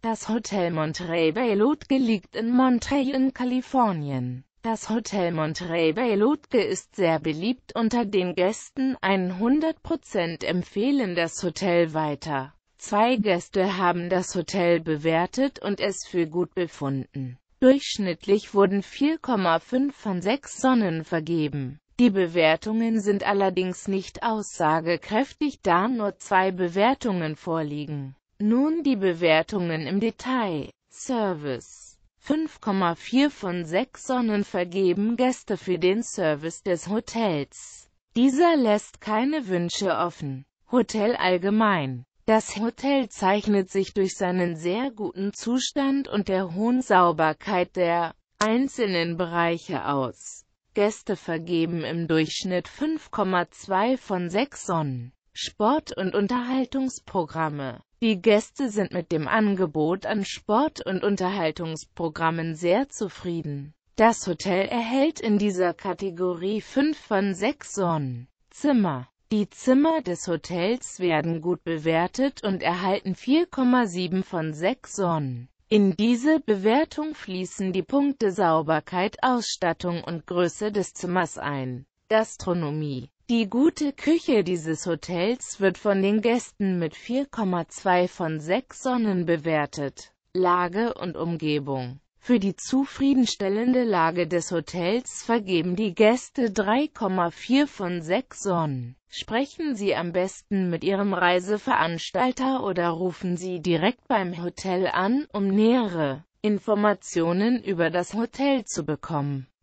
Das Hotel Monterey Bay Lutke liegt in Monterey in Kalifornien. Das Hotel Monterey Bay Lutke ist sehr beliebt unter den Gästen, 100% empfehlen das Hotel weiter. Zwei Gäste haben das Hotel bewertet und es für gut befunden. Durchschnittlich wurden 4,5 von 6 Sonnen vergeben. Die Bewertungen sind allerdings nicht aussagekräftig, da nur zwei Bewertungen vorliegen. Nun die Bewertungen im Detail. Service 5,4 von 6 Sonnen vergeben Gäste für den Service des Hotels. Dieser lässt keine Wünsche offen. Hotel allgemein das Hotel zeichnet sich durch seinen sehr guten Zustand und der hohen Sauberkeit der einzelnen Bereiche aus. Gäste vergeben im Durchschnitt 5,2 von 6 Sonnen. Sport- und Unterhaltungsprogramme die Gäste sind mit dem Angebot an Sport- und Unterhaltungsprogrammen sehr zufrieden. Das Hotel erhält in dieser Kategorie 5 von 6 Sonnen. Zimmer die Zimmer des Hotels werden gut bewertet und erhalten 4,7 von 6 Sonnen. In diese Bewertung fließen die Punkte Sauberkeit, Ausstattung und Größe des Zimmers ein. Gastronomie die gute Küche dieses Hotels wird von den Gästen mit 4,2 von 6 Sonnen bewertet. Lage und Umgebung Für die zufriedenstellende Lage des Hotels vergeben die Gäste 3,4 von 6 Sonnen. Sprechen Sie am besten mit Ihrem Reiseveranstalter oder rufen Sie direkt beim Hotel an, um nähere Informationen über das Hotel zu bekommen.